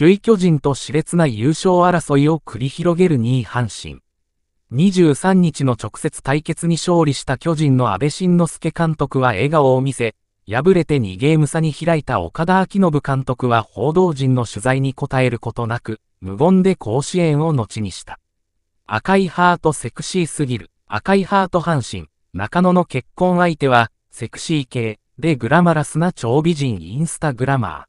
首位巨人と熾烈な優勝争いを繰り広げる2位阪神。23日の直接対決に勝利した巨人の安倍晋之助監督は笑顔を見せ、敗れて2ゲーム差に開いた岡田昭信監督は報道陣の取材に答えることなく、無言で甲子園を後にした。赤いハートセクシーすぎる、赤いハート阪神、中野の結婚相手は、セクシー系、でグラマラスな超美人インスタグラマー。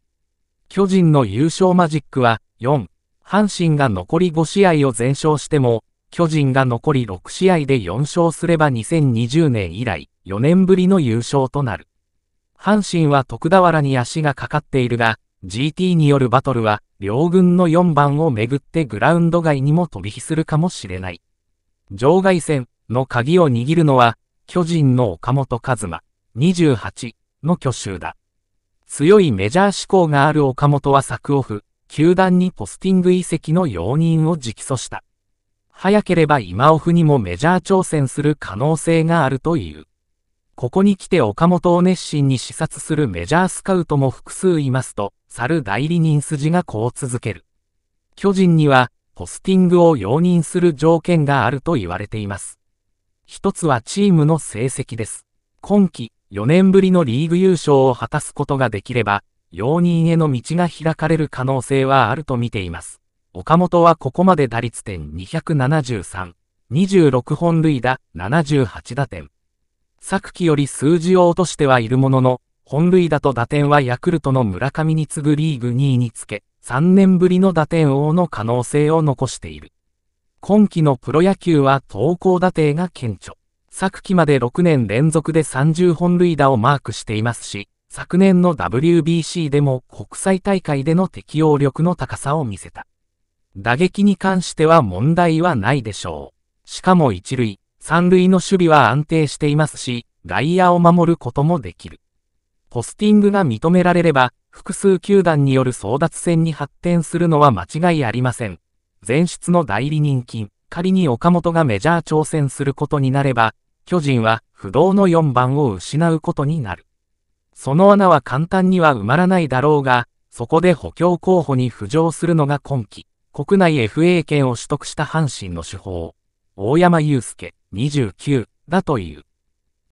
巨人の優勝マジックは4、阪神が残り5試合を全勝しても、巨人が残り6試合で4勝すれば2020年以来、4年ぶりの優勝となる。阪神は徳田原に足がかかっているが、GT によるバトルは、両軍の4番をめぐってグラウンド外にも飛び火するかもしれない。場外戦の鍵を握るのは、巨人の岡本和馬、28の巨集だ。強いメジャー志向がある岡本は作オフ、球団にポスティング移籍の容認を直訴した。早ければ今オフにもメジャー挑戦する可能性があるという。ここに来て岡本を熱心に視察するメジャースカウトも複数いますと、猿代理人筋がこう続ける。巨人には、ポスティングを容認する条件があると言われています。一つはチームの成績です。今季、4年ぶりのリーグ優勝を果たすことができれば、容認への道が開かれる可能性はあると見ています。岡本はここまで打率点273、26本塁打、78打点。昨季より数字を落としてはいるものの、本塁打と打点はヤクルトの村上に次ぐリーグ2位につけ、3年ぶりの打点王の可能性を残している。今季のプロ野球は投稿打点が顕著。昨季まで6年連続で30本塁打をマークしていますし、昨年の WBC でも国際大会での適応力の高さを見せた。打撃に関しては問題はないでしょう。しかも一塁、三塁の守備は安定していますし、外野を守ることもできる。ポスティングが認められれば、複数球団による争奪戦に発展するのは間違いありません。前出の代理人金。仮に岡本がメジャー挑戦することになれば、巨人は不動の4番を失うことになる。その穴は簡単には埋まらないだろうが、そこで補強候補に浮上するのが今季、国内 FA 権を取得した阪神の手法、大山祐介、29だという。